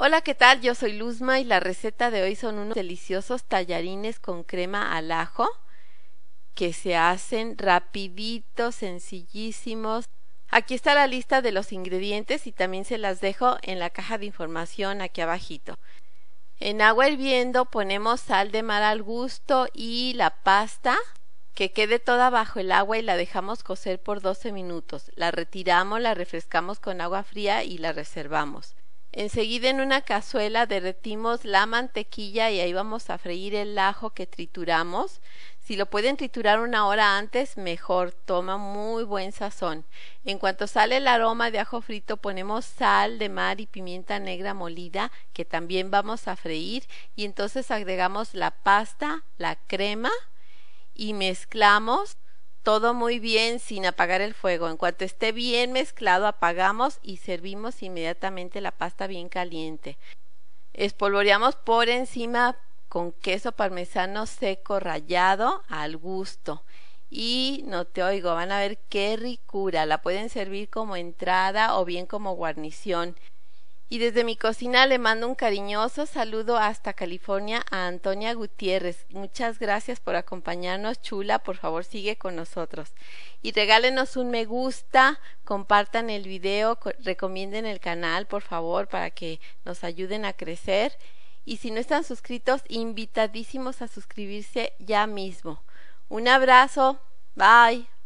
Hola, ¿qué tal? Yo soy Luzma y la receta de hoy son unos deliciosos tallarines con crema al ajo que se hacen rapiditos, sencillísimos. Aquí está la lista de los ingredientes y también se las dejo en la caja de información aquí abajito. En agua hirviendo ponemos sal de mar al gusto y la pasta que quede toda bajo el agua y la dejamos cocer por 12 minutos. La retiramos, la refrescamos con agua fría y la reservamos. Enseguida en una cazuela derretimos la mantequilla y ahí vamos a freír el ajo que trituramos. Si lo pueden triturar una hora antes, mejor, toma muy buen sazón. En cuanto sale el aroma de ajo frito, ponemos sal de mar y pimienta negra molida, que también vamos a freír, y entonces agregamos la pasta, la crema y mezclamos todo muy bien sin apagar el fuego. En cuanto esté bien mezclado, apagamos y servimos inmediatamente la pasta bien caliente. Espolvoreamos por encima con queso parmesano seco rallado al gusto. Y no te oigo, van a ver qué ricura. La pueden servir como entrada o bien como guarnición. Y desde mi cocina le mando un cariñoso saludo hasta California a Antonia Gutiérrez. Muchas gracias por acompañarnos, chula. Por favor, sigue con nosotros. Y regálenos un me gusta, compartan el video, recomienden el canal, por favor, para que nos ayuden a crecer. Y si no están suscritos, invitadísimos a suscribirse ya mismo. Un abrazo. Bye.